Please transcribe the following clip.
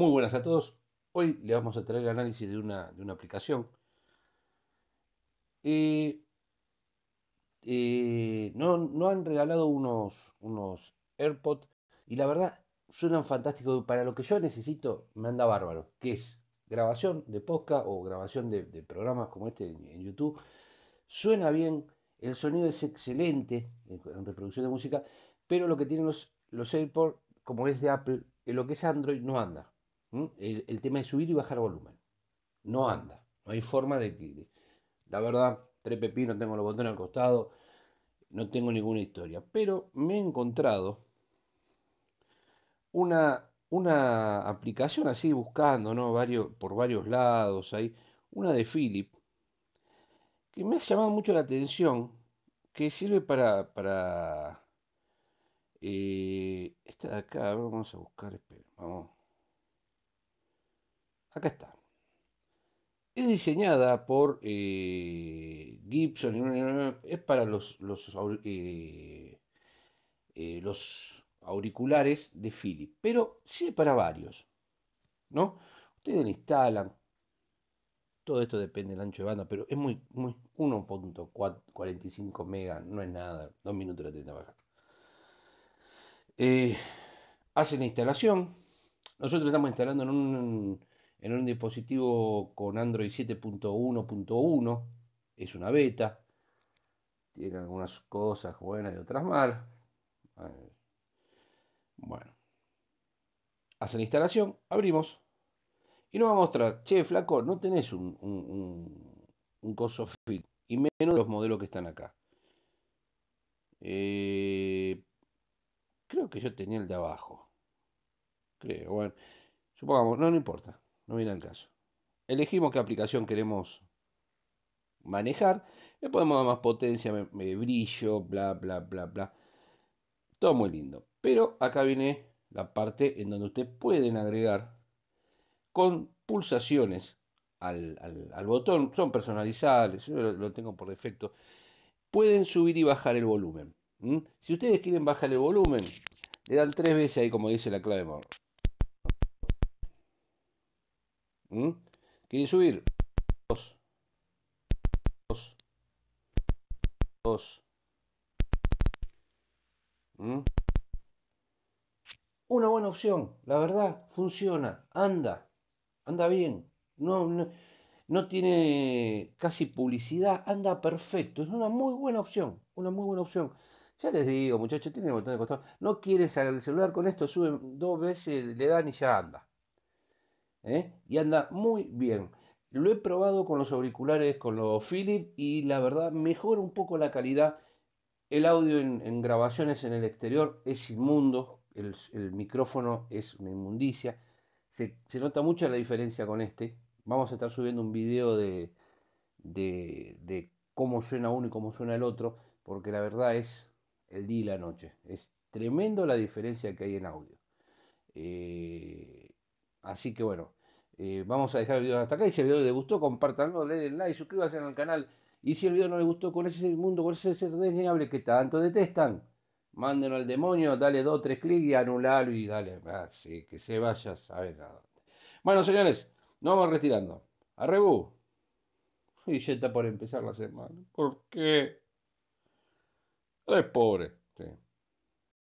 Muy buenas a todos. Hoy le vamos a traer el análisis de una, de una aplicación. Eh, eh, no, no, han regalado unos, unos AirPods y la verdad suenan fantásticos. Para lo que yo necesito, me anda bárbaro, que es grabación de podcast o grabación de, programas como este en, YouTube. Suena bien, el sonido es excelente en, reproducción de música, pero lo que tienen los, los AirPods, como es de Apple, en lo que es Android no anda. El, tema es subir y bajar volumen. No anda. No hay forma de que. La verdad, tres pepinos tengo los botones al costado. No tengo ninguna historia. Pero me he encontrado una, una aplicación así buscando, por varios lados. Hay una de Philip que me ha llamado mucho la atención. Que sirve para. para eh, esta de acá, a ver, vamos a buscar, esperen, vamos. Acá está. Es diseñada por eh, Gibson, es para los, los, eh, eh, auriculares de Philip, pero sirve para varios. ¿no? Ustedes instalan, todo esto depende del ancho de banda, pero es muy, muy 1.45 mega, no es nada, dos minutos la tienen que bajar. hacen la instalación, nosotros estamos instalando en un en un dispositivo con Android 7.1.1, es una beta, tiene algunas cosas buenas y otras malas. Bueno, hace la instalación, abrimos y nos va a mostrar, che, flaco, no tenés un, un, un, coso fit y menos los modelos que están acá. Eh, creo que yo tenía el de abajo. Creo, bueno. Supongamos, no, no importa no viene al caso. Elegimos qué aplicación queremos manejar. Le podemos dar más potencia, brillo, bla, bla, bla, bla. Todo muy lindo. Pero acá viene la parte en donde ustedes pueden agregar con pulsaciones al, botón. Son personalizables, yo lo, tengo por defecto. Pueden subir y bajar el volumen. Si ustedes quieren bajar el volumen, le dan tres veces ahí como dice la clave de ¿Mm? ¿Quiere subir? 2. 2. 2. una buena opción, la verdad, funciona, anda, anda bien, no, no, tiene casi publicidad, anda perfecto, es una muy buena opción, una muy buena opción. Ya les digo, muchachos, tiene botón de no quieres el celular con esto, Sube dos veces, le dan y ya anda. ¿eh? y anda muy bien. Lo he probado con los auriculares, con los Philips y la verdad mejora un poco la calidad. El audio en, grabaciones en el exterior es inmundo, el, micrófono es una inmundicia. Se, nota mucho la diferencia con este. Vamos a estar subiendo un video de, de, cómo suena uno y cómo suena el otro, porque la verdad es el día y la noche. Es tremendo la diferencia que hay en audio. Eh, Así que bueno, eh, vamos a dejar el video hasta acá. Y si el video les gustó, compártanlo, denle like, suscríbanse al canal. Y si el video no les gustó con ese mundo, con ese ser desdeñable que tanto detestan, mándenlo al demonio, dale dos, tres clics y anularlo y dale. Así que se vaya a saber nada. Bueno, señores, nos vamos retirando. Arrebú. Y ya está por empezar la semana. ¿Por qué? Es pobre.